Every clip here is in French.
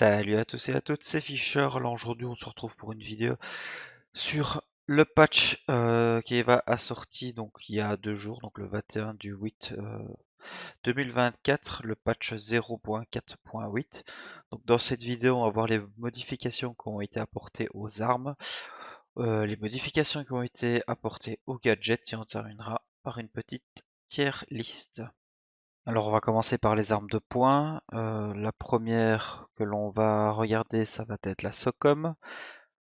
Salut à tous et à toutes, c'est Fisher. Alors aujourd'hui, on se retrouve pour une vidéo sur le patch euh, qui va assorti donc il y a deux jours, donc le 21 du 8 2024, euh, le patch 0.4.8. Donc dans cette vidéo, on va voir les modifications qui ont été apportées aux armes, euh, les modifications qui ont été apportées aux gadgets et on terminera par une petite tier liste. Alors on va commencer par les armes de poing. Euh, la première que l'on va regarder, ça va être la SOCOM.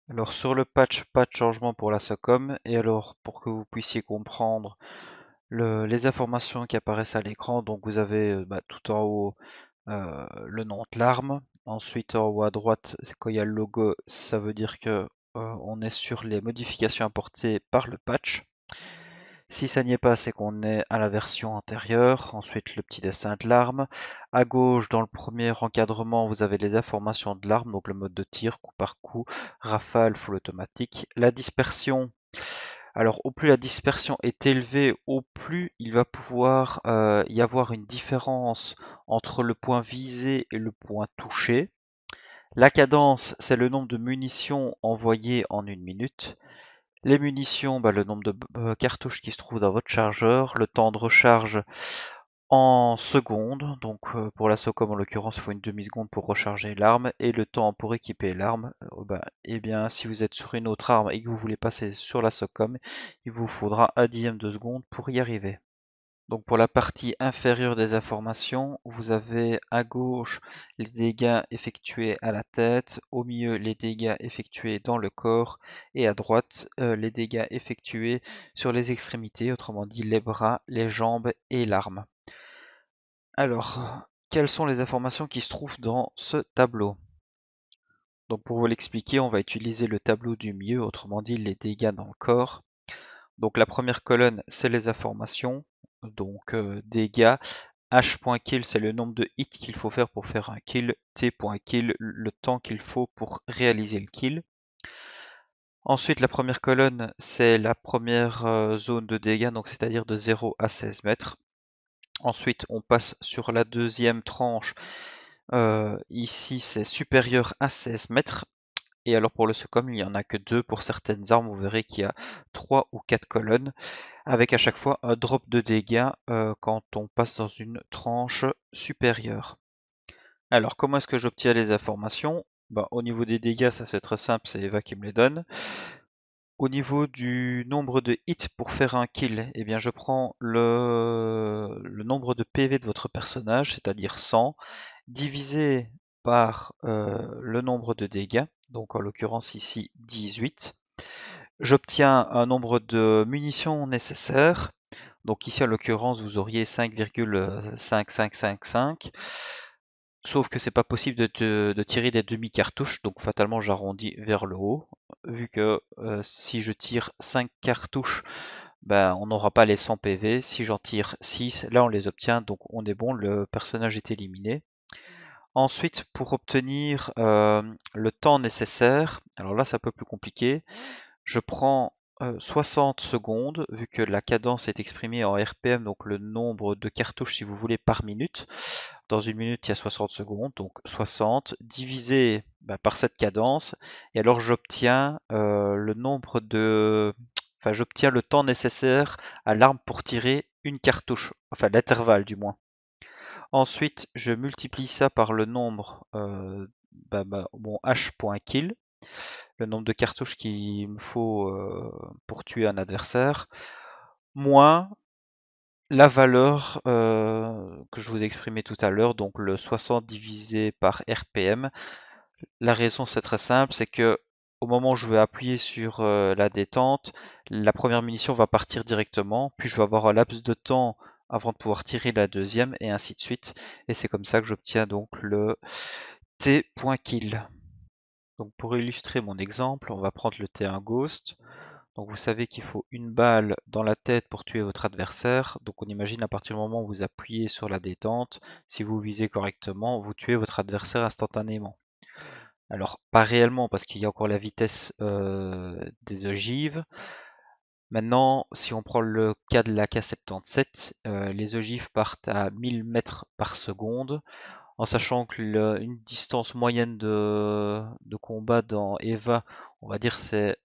Alors sur le patch, pas de changement pour la SOCOM. Et alors pour que vous puissiez comprendre les informations qui apparaissent à l'écran, donc vous avez euh, bah, tout en haut euh, le nom de l'arme. Ensuite en haut à droite, quand il y a le logo, ça veut dire que on est sur les modifications apportées par le patch. Si ça n'y est pas, c'est qu'on est à la version antérieure. Ensuite, le petit dessin de l'arme. À gauche, dans le premier encadrement, vous avez les informations de l'arme, donc le mode de tir, coup par coup, rafale, full automatique. La dispersion. Alors, au plus la dispersion est élevée, au plus il va pouvoir euh, y avoir une différence entre le point visé et le point touché. La cadence, c'est le nombre de munitions envoyées en une minute. Les munitions, bah, le nombre de euh, cartouches qui se trouvent dans votre chargeur, le temps de recharge en secondes, donc euh, pour la SOCOM en l'occurrence il faut une demi-seconde pour recharger l'arme, et le temps pour équiper l'arme, et euh, bah, eh bien si vous êtes sur une autre arme et que vous voulez passer sur la SOCOM, il vous faudra un dixième de seconde pour y arriver. Donc pour la partie inférieure des informations, vous avez à gauche les dégâts effectués à la tête, au milieu les dégâts effectués dans le corps et à droite euh, les dégâts effectués sur les extrémités, autrement dit les bras, les jambes et l'arme. Alors, quelles sont les informations qui se trouvent dans ce tableau Donc pour vous l'expliquer, on va utiliser le tableau du milieu, autrement dit les dégâts dans le corps. Donc la première colonne, c'est les informations donc euh, dégâts. H.kill, c'est le nombre de hits qu'il faut faire pour faire un kill. T.kill, le temps qu'il faut pour réaliser le kill. Ensuite, la première colonne, c'est la première euh, zone de dégâts, donc c'est-à-dire de 0 à 16 mètres. Ensuite, on passe sur la deuxième tranche. Euh, ici, c'est supérieur à 16 mètres. Et alors pour le SOCOM, il n'y en a que deux. Pour certaines armes, vous verrez qu'il y a trois ou quatre colonnes, avec à chaque fois un drop de dégâts euh, quand on passe dans une tranche supérieure. Alors comment est-ce que j'obtiens les informations bah, Au niveau des dégâts, ça c'est très simple, c'est Eva qui me les donne. Au niveau du nombre de hits pour faire un kill, eh bien je prends le, nombre de PV de votre personnage, c'est-à-dire 100, divisé par euh, le nombre de dégâts donc en l'occurrence ici 18. J'obtiens un nombre de munitions nécessaires, donc ici en l'occurrence vous auriez 5,5555, sauf que c'est pas possible de, tirer des demi-cartouches, donc fatalement j'arrondis vers le haut, vu que euh, si je tire 5 cartouches, ben, on n'aura pas les 100 PV. Si j'en tire 6, là on les obtient, donc on est bon, le personnage est éliminé. Ensuite, pour obtenir euh, le temps nécessaire, alors là c'est un peu plus compliqué, je prends 60 euh, secondes, vu que la cadence est exprimée en RPM, donc le nombre de cartouches si vous voulez par minute. Dans une minute, il y a 60 secondes, donc 60 divisé bah, par cette cadence, et alors j'obtiens euh, le nombre de... Enfin, j'obtiens le temps nécessaire à l'arme pour tirer une cartouche, enfin l'intervalle du moins. Ensuite, je multiplie ça par le nombre, euh, h.kill, bah, bah, le nombre de cartouches qu'il me faut euh, pour tuer un adversaire, moins la valeur euh, que je vous ai exprimée tout à l'heure, donc le 60 divisé par RPM. La raison, c'est très simple, c'est que au moment où je vais appuyer sur euh, la détente, la première munition va partir directement, puis je vais avoir un laps de temps avant de pouvoir tirer la deuxième et ainsi de suite. Et c'est comme ça que j'obtiens donc le T.kill. Donc pour illustrer mon exemple, on va prendre le T1 Ghost. Donc vous savez qu'il faut une balle dans la tête pour tuer votre adversaire. Donc on imagine à partir du moment où vous appuyez sur la détente, si vous visez correctement, vous tuez votre adversaire instantanément. Alors pas réellement parce qu'il y a encore la vitesse euh, des ogives, Maintenant, si on prend le cas de la k 77 euh, les ogives partent à 1000 mètres par seconde, en sachant qu'une distance moyenne de, combat dans EVA, on va dire c'est...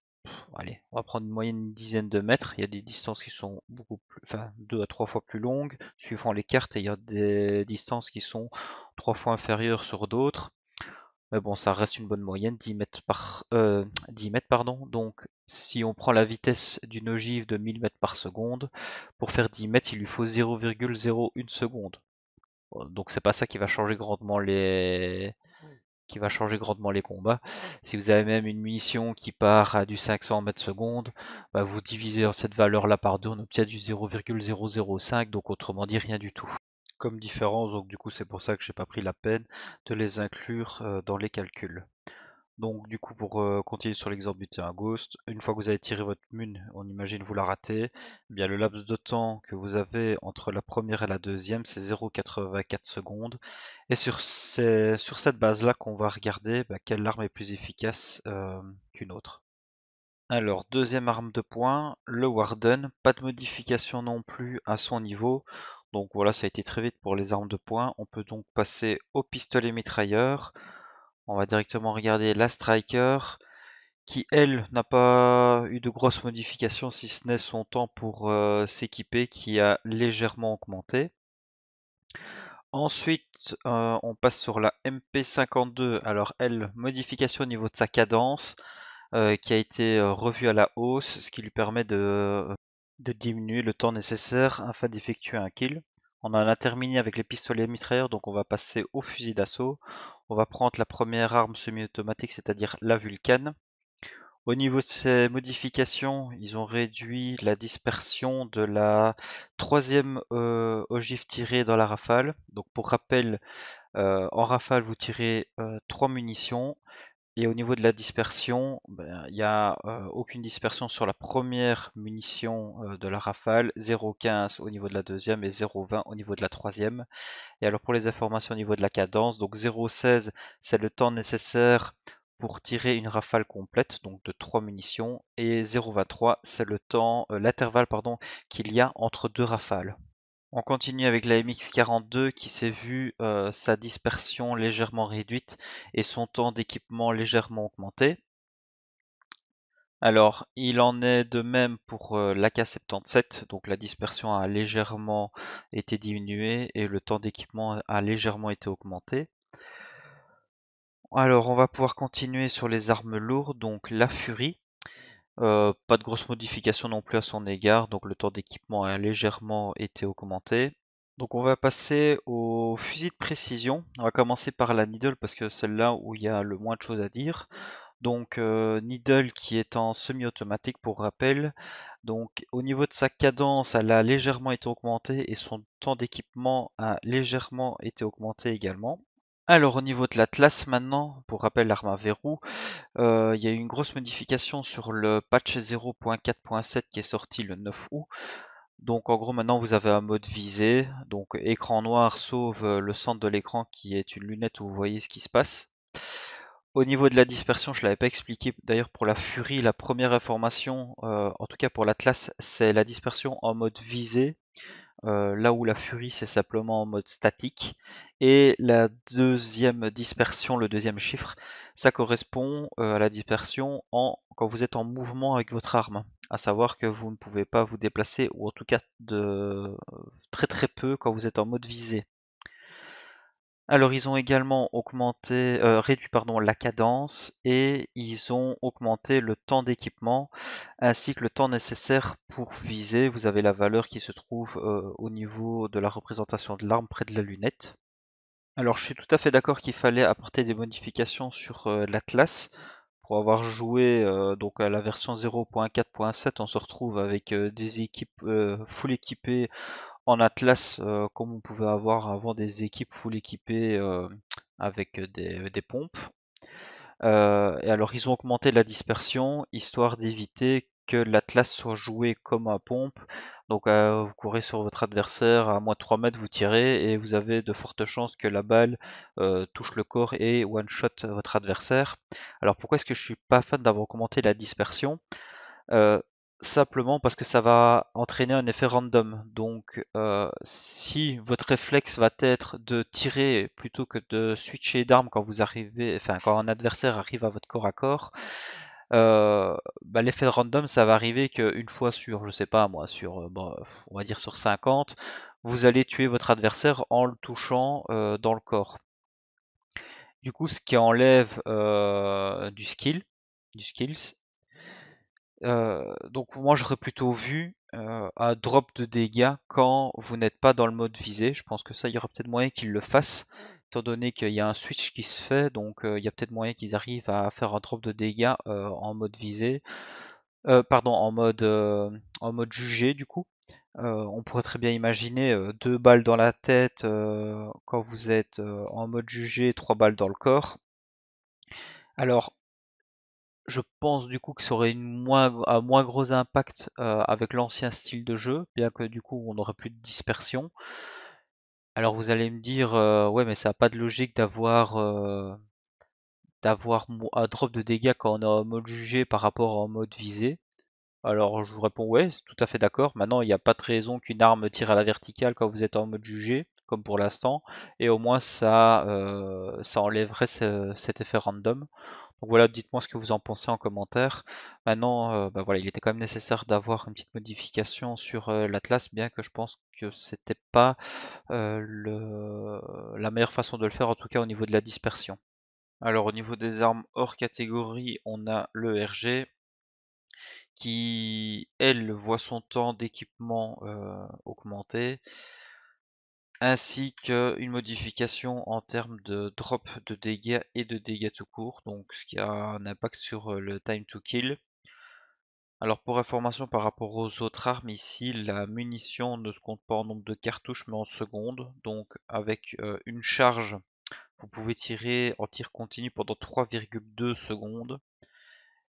Allez, on va prendre une moyenne une dizaine de mètres. Il y a des distances qui sont beaucoup plus, deux à trois fois plus longues, suivant les cartes, et il y a des distances qui sont trois fois inférieures sur d'autres. Mais bon, ça reste une bonne moyenne, 10 mètres par euh, 10 pardon. Donc si on prend la vitesse d'une ogive de 1000 mètres par seconde, pour faire 10 mètres, il lui faut 0,01 seconde. Euh, donc c'est pas ça qui va changer grandement les qui va changer grandement les combats. Si vous avez même une munition qui part à du 500 mètres seconde, bah, vous divisez cette valeur là par deux, on obtient du 0,005, donc autrement dit rien du tout comme différence, donc du coup c'est pour ça que j'ai pas pris la peine de les inclure euh, dans les calculs. Donc du coup pour euh, continuer sur l'exemple du Ghost, une fois que vous avez tiré votre mune, on imagine vous la ratez, eh bien le laps de temps que vous avez entre la première et la deuxième c'est 0,84 secondes. Et sur, sur cette base là qu'on va regarder bah, quelle arme est plus efficace euh, qu'une autre. Alors, deuxième arme de poing, le Warden, pas de modification non plus à son niveau. Donc voilà, ça a été très vite pour les armes de poing. On peut donc passer au pistolet mitrailleur. On va directement regarder la Striker, qui elle n'a pas eu de grosses modifications, si ce n'est son temps pour euh, s'équiper, qui a légèrement augmenté. Ensuite, euh, on passe sur la MP52. Alors elle, modification au niveau de sa cadence, euh, qui a été revue à la hausse, ce qui lui permet de de diminuer le temps nécessaire afin d'effectuer un kill. On en a terminé avec les pistolets mitrailleurs, donc on va passer au fusil d'assaut. On va prendre la première arme semi-automatique, c'est-à-dire la Vulcan. Au niveau de ces modifications, ils ont réduit la dispersion de la troisième euh, ogive tirée dans la rafale. Donc pour rappel, euh, en rafale, vous tirez euh, trois 3 munitions. Et au niveau de la dispersion, ben, il n'y a euh, aucune dispersion sur la première munition euh, de la rafale, 0,15 au niveau de la deuxième et 0,20 au niveau de la troisième. Et alors pour les informations au niveau de la cadence, donc 0,16 c'est le temps nécessaire pour tirer une rafale complète, donc de trois munitions, et 0,23 c'est le temps, euh, l'intervalle pardon qu'il y a entre deux rafales. On continue avec la MX42 qui s'est vu euh, sa dispersion légèrement réduite et son temps d'équipement légèrement augmenté. Alors, il en est de même pour euh, l'AK77, donc la dispersion a légèrement été diminuée et le temps d'équipement a légèrement été augmenté. Alors, on va pouvoir continuer sur les armes lourdes, donc la Fury. Euh, pas de grosses modifications non plus à son égard, donc le temps d'équipement a légèrement été augmenté. Donc on va passer au fusil de précision. On va commencer par la needle parce que celle là où il y a le moins de choses à dire. Donc euh, needle qui est en semi-automatique pour rappel. Donc au niveau de sa cadence, elle a légèrement été augmentée et son temps d'équipement a légèrement été augmenté également. Alors au niveau de l'Atlas maintenant, pour rappel l'arme à verrou, euh, il y a eu une grosse modification sur le patch 0.4.7 qui est sorti le 9 août. Donc en gros maintenant vous avez un mode visé, donc écran noir sauve euh, le centre de l'écran qui est une lunette où vous voyez ce qui se passe. Au niveau de la dispersion, je ne l'avais pas expliqué. D'ailleurs, pour la Fury, la première information, euh, en tout cas pour l'Atlas, c'est la dispersion en mode visé. Euh, là où la furie c'est simplement en mode statique. Et la deuxième dispersion, le deuxième chiffre, ça correspond euh, à la dispersion en, quand vous êtes en mouvement avec votre arme. À savoir que vous ne pouvez pas vous déplacer, ou en tout cas de, euh, très très peu quand vous êtes en mode visé. Alors ils ont également augmenté, euh, réduit pardon, la cadence et ils ont augmenté le temps d'équipement ainsi que le temps nécessaire pour viser. Vous avez la valeur qui se trouve euh, au niveau de la représentation de l'arme près de la lunette. Alors je suis tout à fait d'accord qu'il fallait apporter des modifications sur euh, l'Atlas. Pour avoir joué donc à la version 0.4.7, on se retrouve avec des équipes full équipées en Atlas euh, comme on pouvait avoir avant des équipes full équipées euh, avec des, pompes. Euh, et alors ils ont augmenté la dispersion histoire d'éviter que l'Atlas soit joué comme un pompe. Donc vous courez sur votre adversaire à moins de 3 mètres, vous tirez et vous avez de fortes chances que la balle touche le corps et one-shot votre adversaire. Alors pourquoi est-ce que je suis pas fan d'avoir augmenté la dispersion simplement parce que ça va entraîner un effet random. Donc euh, si votre réflexe va être de tirer plutôt que de switcher d'arme quand vous arrivez, enfin quand un adversaire arrive à votre corps à corps, euh, bah, l'effet random ça va arriver qu'une fois sur, je sais pas moi, sur euh, on va dire sur 50, vous allez tuer votre adversaire en le touchant euh, dans le corps. Du coup ce qui enlève euh, du skill, du skills, euh, donc moi j'aurais plutôt vu euh, un drop de dégâts quand vous n'êtes pas dans le mode visé. Je pense que ça, il y aurait peut-être moyen qu'ils le fassent, étant donné qu'il y a un switch qui se fait, donc euh, il y a peut-être moyen qu'ils arrivent à faire un drop de dégâts euh, en mode visé. pardon, en mode, en mode jugé du coup. on pourrait très bien imaginer deux balles dans la tête quand vous êtes en mode jugé, trois balles dans le corps. Alors je pense du coup que ça aurait une moins, un moins gros impact euh, avec l'ancien style de jeu, bien que du coup on n'aurait plus de dispersion. Alors vous allez me dire, euh, ouais mais ça n'a pas de logique d'avoir euh, d'avoir un drop de dégâts quand on est en mode jugé par rapport en mode visé. Alors je vous réponds ouais, tout à fait d'accord. Maintenant il n'y a pas de raison qu'une arme tire à la verticale quand vous êtes en mode jugé, comme pour l'instant, et au moins ça, ça enlèverait cet effet random voilà, dites-moi ce que vous en pensez en commentaire. Maintenant, euh, bah voilà, il était quand même nécessaire d'avoir une petite modification sur euh, l'Atlas, bien que je pense que c'était pas euh, la meilleure façon de le faire, en tout cas au niveau de la dispersion. Alors au niveau des armes hors catégorie, on a le RG qui, elle, voit son temps d'équipement augmenter ainsi qu'une modification en termes de drop de dégâts et de dégâts tout court, donc ce qui a un impact sur euh, le time to kill. Alors pour information par rapport aux autres armes, ici la munition ne se compte pas en nombre de cartouches mais en secondes, donc avec euh, une charge vous pouvez tirer en tir continu pendant 3,2 secondes.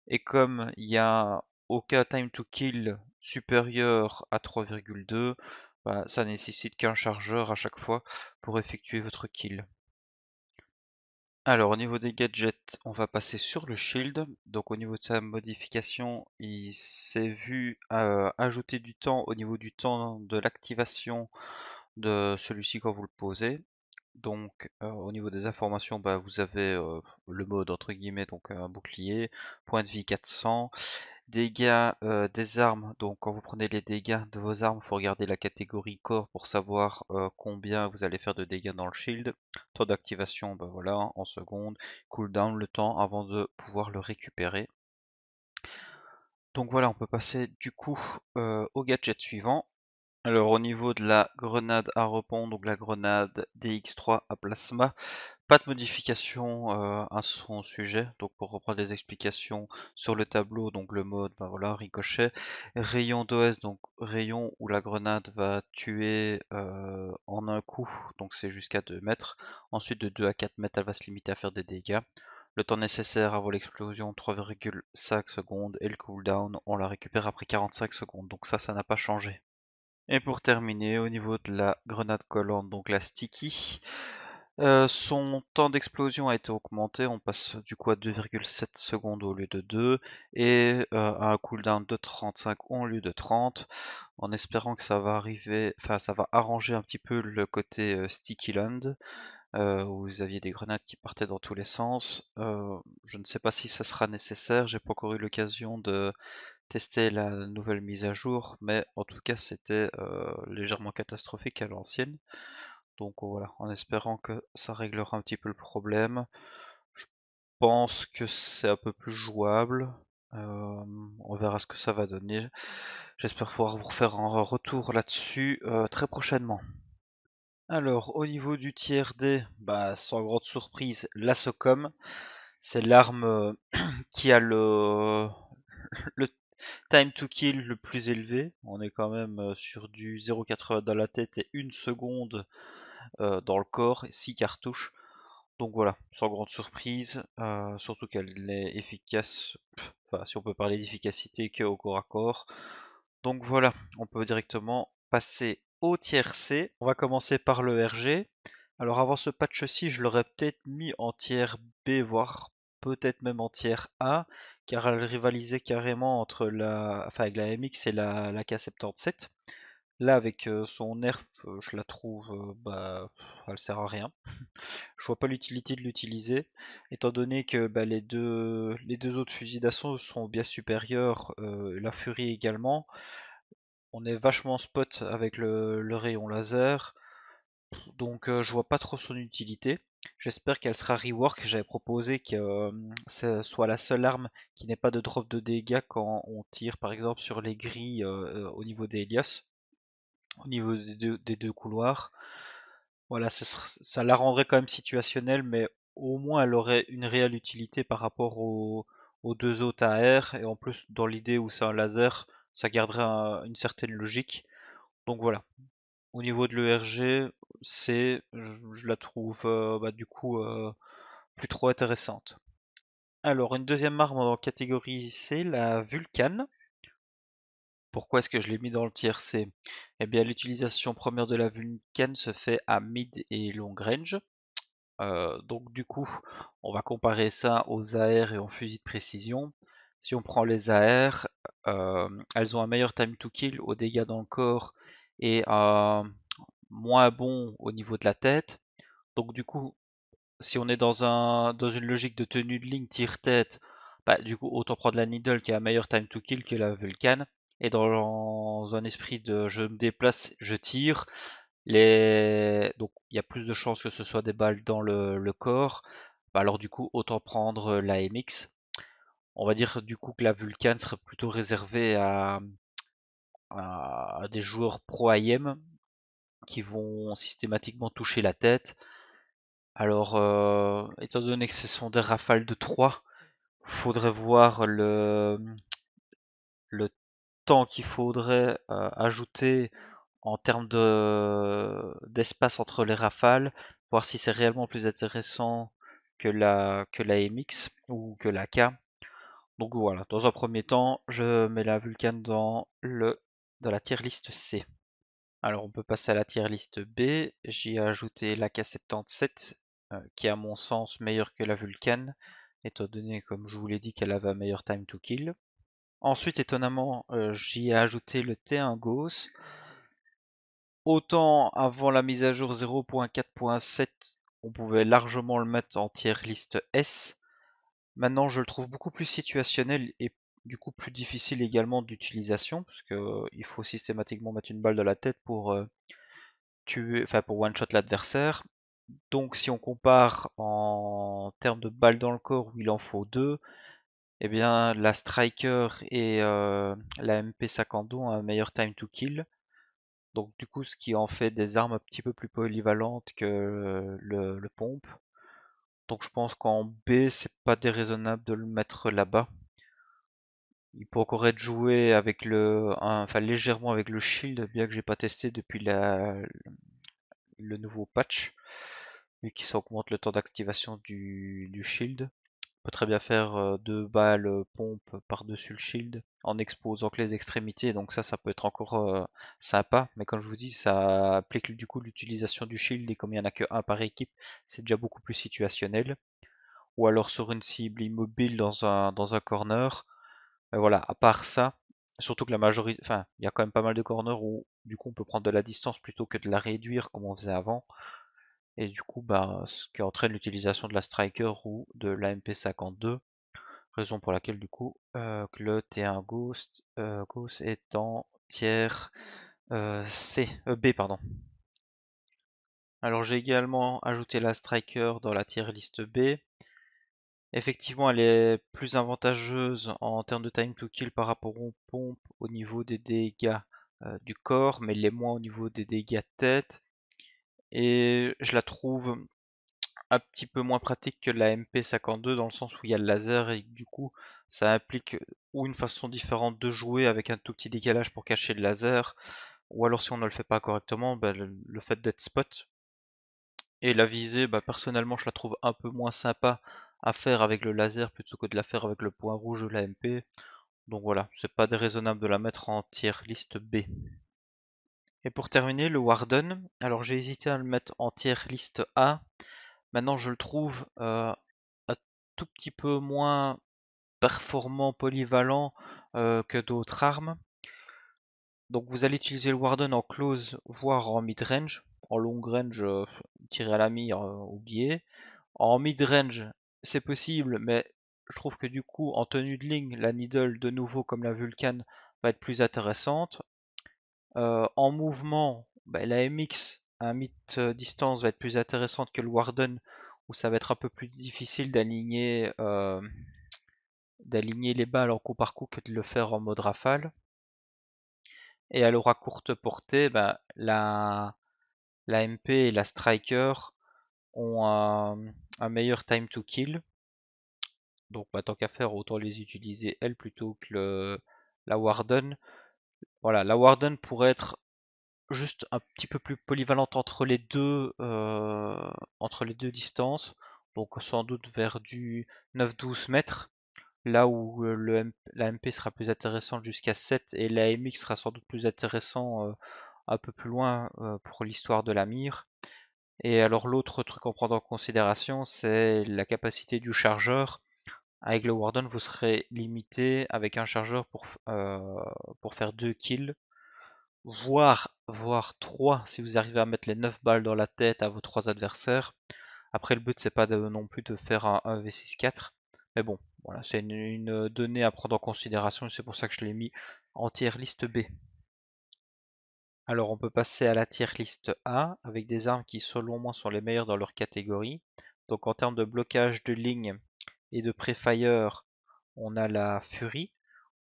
Et comme il n'y a aucun time to kill supérieur à 3,2, bah, ça nécessite qu'un chargeur à chaque fois pour effectuer votre kill. Alors au niveau des gadgets, on va passer sur le shield. Donc au niveau de sa modification, il s'est vu euh, ajouter du temps au niveau du temps de l'activation de celui-ci quand vous le posez. Donc euh, au niveau des informations, bah, vous avez euh, le mode entre guillemets, donc un bouclier, point de vie 400 Dégâts euh, des armes, donc quand vous prenez les dégâts de vos armes, il faut regarder la catégorie corps pour savoir euh, combien vous allez faire de dégâts dans le shield. Temps d'activation, ben voilà, en seconde, Cooldown, le temps avant de pouvoir le récupérer. Donc voilà, on peut passer du coup euh, au gadget suivant. Alors au niveau de la grenade à rebond, donc la grenade DX3 à plasma, pas de modification euh, à son sujet, donc pour reprendre les explications sur le tableau, donc le mode, bah voilà, ricochet. Rayon d'OS, donc rayon où la grenade va tuer euh, en un coup, donc c'est jusqu'à 2 mètres. Ensuite de 2 à 4 mètres, elle va se limiter à faire des dégâts. Le temps nécessaire avant l'explosion 3,5 secondes et le cooldown on la récupère après 45 secondes donc ça ça n'a pas changé. Et pour terminer au niveau de la grenade collante donc la sticky euh, son temps d'explosion a été augmenté, on passe du coup à 2,7 secondes au lieu de 2 et euh, à un cooldown de 35 au lieu de 30 en espérant que ça va arriver, enfin ça va arranger un petit peu le côté euh, sticky land où vous aviez des grenades qui partaient dans tous les sens. je ne sais pas si ça sera nécessaire, j'ai pas encore eu l'occasion de tester la nouvelle mise à jour, mais en tout cas c'était légèrement catastrophique à l'ancienne. Donc voilà, en espérant que ça réglera un petit peu le problème. Je pense que c'est un peu plus jouable. Euh, on verra ce que ça va donner. J'espère pouvoir vous faire un retour là-dessus euh, très prochainement. Alors, au niveau du TRD, bah, sans grande surprise, la SOCOM, c'est l'arme euh, qui a le, le time to kill le plus élevé. On est quand même sur du 0,80 dans la tête et une seconde euh, dans le corps, 6 cartouches. Donc voilà, sans grande surprise, euh, surtout qu'elle est efficace, enfin, si on peut parler d'efficacité qu'au corps à corps. Donc voilà, on peut directement passer au tiers C. On va commencer par le RG. Alors avant ce patch-ci, je l'aurais peut-être mis en tiers B, voire peut-être même en tiers A, car elle rivalisait carrément entre la, avec la MX et la K77. Là, avec euh, son nerf, euh, je la trouve, euh, bah, elle sert à rien. je vois pas l'utilité de l'utiliser, étant donné que bah, les, deux, les deux autres fusils d'assaut sont bien supérieurs, la furie également. On est vachement spot avec le, rayon laser, donc je vois pas trop son utilité. J'espère qu'elle sera rework. J'avais proposé que ce soit la seule arme qui n'ait pas de drop de dégâts quand on tire par exemple sur les grilles au niveau des Helios au niveau des deux, couloirs. Voilà, ça, la rendrait quand même situationnelle, mais au moins elle aurait une réelle utilité par rapport aux, deux autres AR, et en plus dans l'idée où c'est un laser, ça garderait une certaine logique. Donc voilà. Au niveau de l'ERG, c'est, je, la trouve euh, bah, du coup euh, plus trop intéressante. Alors, une deuxième arme en catégorie C, la Vulcan. Pourquoi est-ce que je l'ai mis dans le C Eh bien, l'utilisation première de la Vulcan se fait à mid et long range. Euh, donc du coup, on va comparer ça aux AR et aux fusils de précision. Si on prend les AR, euh, elles ont un meilleur time to kill aux dégâts dans le corps et moins bon au niveau de la tête. Donc du coup, si on est dans, une logique de tenue de ligne tir tête bah, du coup autant prendre la Needle qui a un meilleur time to kill que la Vulcan et dans un esprit de je me déplace, je tire. Les... Donc il y a plus de chances que ce soit des balles dans le, corps. Bah, alors du coup, autant prendre la MX. On va dire du coup que la Vulcan serait plutôt réservée à, des joueurs pro IM qui vont systématiquement toucher la tête. Alors, euh, étant donné que ce sont des rafales de 3, faudrait voir le, le qu'il faudrait euh, ajouter en termes de, d'espace entre les rafales, voir si c'est réellement plus intéressant que la, que la MX ou que la K. Donc voilà, dans un premier temps, je mets la Vulcan dans, le, dans la tier liste C. Alors on peut passer à la tier liste B. J'y ai ajouté la K77, euh, qui est à mon sens meilleure que la Vulcan, étant donné, comme je vous l'ai dit, qu'elle avait un meilleur time to kill. Ensuite, étonnamment, euh, j'y ai ajouté le T1 Gauss. Autant avant la mise à jour 0.4.7, on pouvait largement le mettre en tier liste S. Maintenant, je le trouve beaucoup plus situationnel et du coup plus difficile également d'utilisation, parce qu'il euh, faut systématiquement mettre une balle dans la tête pour euh, pour one shot l'adversaire. Donc si on compare en termes de balles dans le corps où il en faut deux, eh bien, la Striker et euh, la MP 52 ont un meilleur time to kill. Donc du coup, ce qui en fait des armes un petit peu plus polyvalentes que le, pompe. Donc je pense qu'en B, c'est pas déraisonnable de le mettre là-bas. Il peut encore être joué avec le, enfin légèrement avec le shield, bien que j'ai pas testé depuis la, le nouveau patch, vu qu'il s'augmente le temps d'activation du shield peut très bien faire euh, deux balles euh, pompe par-dessus le shield en exposant que les extrémités, donc ça, ça peut être encore euh, sympa. Mais comme je vous dis, ça applique du coup l'utilisation du shield et comme il n'y en a que un par équipe, c'est déjà beaucoup plus situationnel. Ou alors sur une cible immobile dans un, dans un corner. Mais ben voilà, à part ça, surtout que la majorité, enfin, il y a quand même pas mal de corners où du coup on peut prendre de la distance plutôt que de la réduire comme on faisait avant. Et du coup, bah, ce qui entraîne l'utilisation de la Striker ou de l'AMP52. Raison pour laquelle, du coup, euh, le T1 Ghost, euh, Ghost est en tiers euh, C, B. Pardon. Alors, j'ai également ajouté la Striker dans la tier liste B. Effectivement, elle est plus avantageuse en termes de time to kill par rapport aux pompes au niveau des dégâts du corps, mais elle est moins au niveau des dégâts de tête et je la trouve un petit peu moins pratique que la MP52 dans le sens où il y a le laser et du coup ça implique ou une façon différente de jouer avec un tout petit décalage pour cacher le laser ou alors si on ne le fait pas correctement bah, le, fait d'être spot et la visée bah, personnellement je la trouve un peu moins sympa à faire avec le laser plutôt que de la faire avec le point rouge de la MP donc voilà c'est pas déraisonnable de la mettre en tier liste B et pour terminer, le Warden. Alors j'ai hésité à le mettre en tier liste A. Maintenant je le trouve euh, un tout petit peu moins performant, polyvalent euh, que d'autres armes. Donc vous allez utiliser le Warden en close, voire en mid-range. En long range, euh, tirer à la mire, oublié. En mid-range, c'est possible, mais je trouve que du coup, en tenue de ligne, la Needle, de nouveau comme la Vulcan, va être plus intéressante. Euh, en mouvement, bah, la MX à mi euh, distance va être plus intéressante que le Warden, où ça va être un peu plus difficile d'aligner euh, les balles en coup par coup que de le faire en mode rafale. Et à courte portée, bah, la, MP et la Striker ont un, meilleur time to kill. Donc bah, tant qu'à faire, autant les utiliser elles plutôt que le, la Warden. Voilà, la Warden pourrait être juste un petit peu plus polyvalente entre les deux, euh, entre les deux distances, donc sans doute vers du 9-12 mètres, là où euh, la MP sera plus intéressante jusqu'à 7 et la MX sera sans doute plus intéressante euh, un peu plus loin pour l'histoire de la mire. Et alors l'autre truc à prendre en considération, c'est la capacité du chargeur avec le Warden, vous serez limité avec un chargeur pour, euh, pour faire 2 kills, voire, voire 3 si vous arrivez à mettre les 9 balles dans la tête à vos 3 adversaires. Après, le but, c'est pas non plus de faire un 1v6-4, mais bon, voilà, c'est une, donnée à prendre en considération et c'est pour ça que je l'ai mis en tier liste B. Alors, on peut passer à la tier liste A avec des armes qui, selon moi, sont les meilleures dans leur catégorie. Donc, en termes de blocage de ligne, et de Prefire, on a la Fury,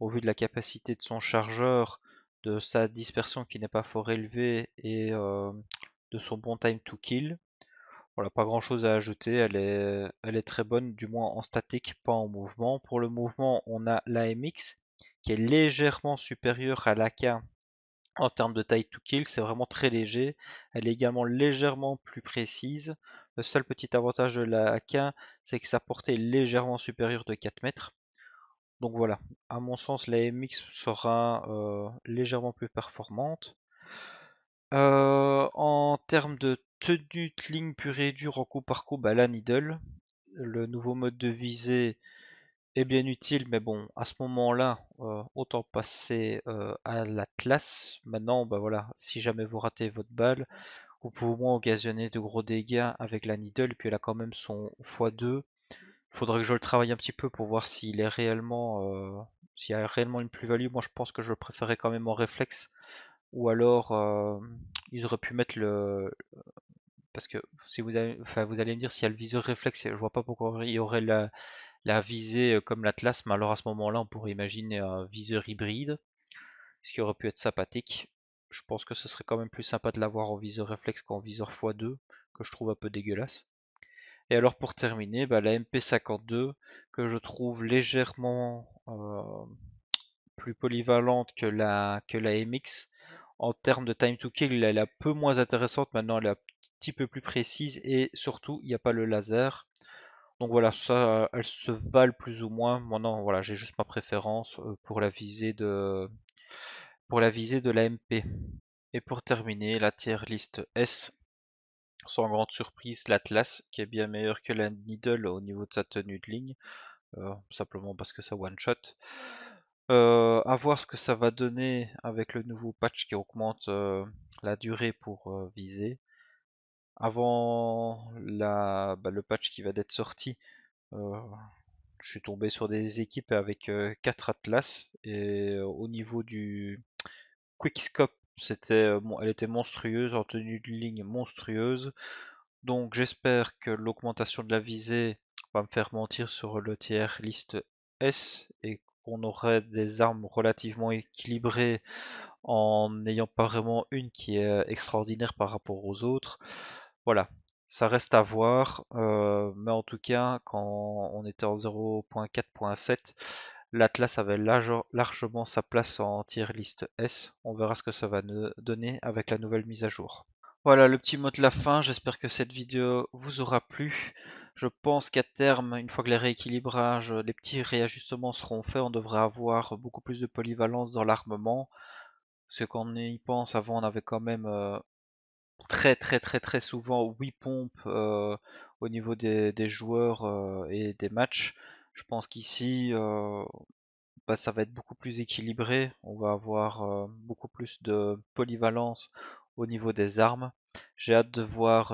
au vu de la capacité de son chargeur, de sa dispersion qui n'est pas fort élevée et euh, de son bon time to kill. Voilà, pas grand chose à ajouter, elle est, très bonne, du moins en statique, pas en mouvement. Pour le mouvement, on a la MX qui est légèrement supérieure à K. en termes de taille to kill, c'est vraiment très léger. Elle est également légèrement plus précise. Le seul petit avantage de la K, c'est que sa portée est légèrement supérieure de 4 mètres. Donc voilà, à mon sens, la MX sera euh, légèrement plus performante. Euh, en termes de tenue de ligne pure et dure en coup par coup, bah, la needle. Le nouveau mode de visée est bien utile, mais bon, à ce moment-là, euh, autant passer à l'Atlas. Maintenant, bah, voilà, si jamais vous ratez votre balle, pour au moins occasionner de gros dégâts avec la needle, puis elle a quand même son x2. Faudrait que je le travaille un petit peu pour voir s'il est réellement euh, s'il y a réellement une plus-value. Moi je pense que je le préférais quand même en réflexe. Ou alors euh, ils auraient pu mettre le. Parce que si vous vous allez me dire s'il y a le viseur réflexe, je vois pas pourquoi il aurait la, la visée euh, comme l'Atlas, mais alors à ce moment-là on pourrait imaginer un viseur hybride. Ce qui aurait pu être sympathique je pense que ce serait quand même plus sympa de l'avoir en viseur réflexe qu'en viseur x2, que je trouve un peu dégueulasse. Et alors pour terminer, bah, la MP52 que je trouve légèrement euh, plus polyvalente que la, que la MX. En termes de time to kill, elle est un peu moins intéressante. Maintenant, elle est un petit peu plus précise et surtout, il n'y a pas le laser. Donc voilà, ça, elle se valent plus ou moins. Maintenant, voilà, j'ai juste ma préférence euh, pour la visée de, pour la visée de la MP. Et pour terminer, la tier list S. Sans grande surprise, l'Atlas, qui est bien meilleur que la Needle au niveau de sa tenue de ligne, euh, simplement parce que ça one-shot. Euh, à voir ce que ça va donner avec le nouveau patch qui augmente euh, la durée pour euh, viser. Avant bah, le patch qui va d'être sorti, je suis tombé sur des équipes avec 4 Atlas et au niveau du, Quickscope. C'était, bon, euh, elle était monstrueuse, en tenue de ligne monstrueuse. Donc j'espère que l'augmentation de la visée va me faire mentir sur le tier liste S et qu'on aurait des armes relativement équilibrées en n'ayant pas vraiment une qui est euh, extraordinaire par rapport aux autres. Voilà, ça reste à voir, euh, mais en tout cas, quand on était en 0.4.7, L'Atlas avait largement sa place en tier liste S. On verra ce que ça va donner avec la nouvelle mise à jour. Voilà le petit mot de la fin. J'espère que cette vidéo vous aura plu. Je pense qu'à terme, une fois que les rééquilibrages, les petits réajustements seront faits, on devrait avoir beaucoup plus de polyvalence dans l'armement. Ce qu'on y pense, avant on avait quand même euh, très très très très souvent 8 pompes euh, au niveau des, joueurs euh, et des matchs. Je pense qu'ici, bah, ça va être beaucoup plus équilibré. On va avoir beaucoup plus de polyvalence au niveau des armes. J'ai hâte de voir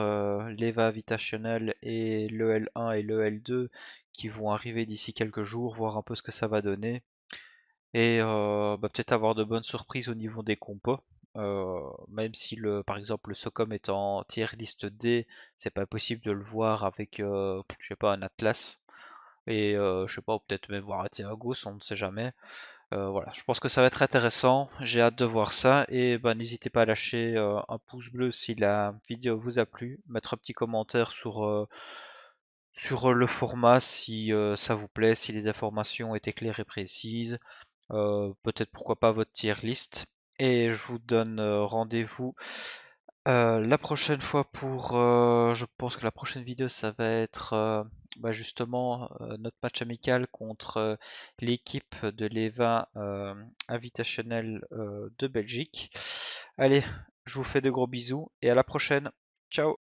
l'EVA Vitationnel et l 1 et le l 2 qui vont arriver d'ici quelques jours, voir un peu ce que ça va donner. Et bah, peut-être avoir de bonnes surprises au niveau des compos. même si le, par exemple le Socom est en tier liste D, c'est pas possible de le voir avec, je sais pas, un Atlas. Et euh, je sais pas, peut-être même voir Thiago, on ne sait jamais. Euh, voilà, je pense que ça va être intéressant. J'ai hâte de voir ça. Et ben, n'hésitez pas à lâcher euh, un pouce bleu si la vidéo vous a plu. Mettre un petit commentaire sur, sur le format si ça vous plaît, si les informations étaient claires et précises. Peut-être pourquoi pas votre tier list. Et je vous donne rendez-vous euh, la prochaine fois pour, euh, je pense que la prochaine vidéo ça va être, euh, bah, justement, notre match amical contre, l'équipe de l'EVA, Invitationnel de Belgique. Allez, je vous fais de gros bisous et à la prochaine. Ciao.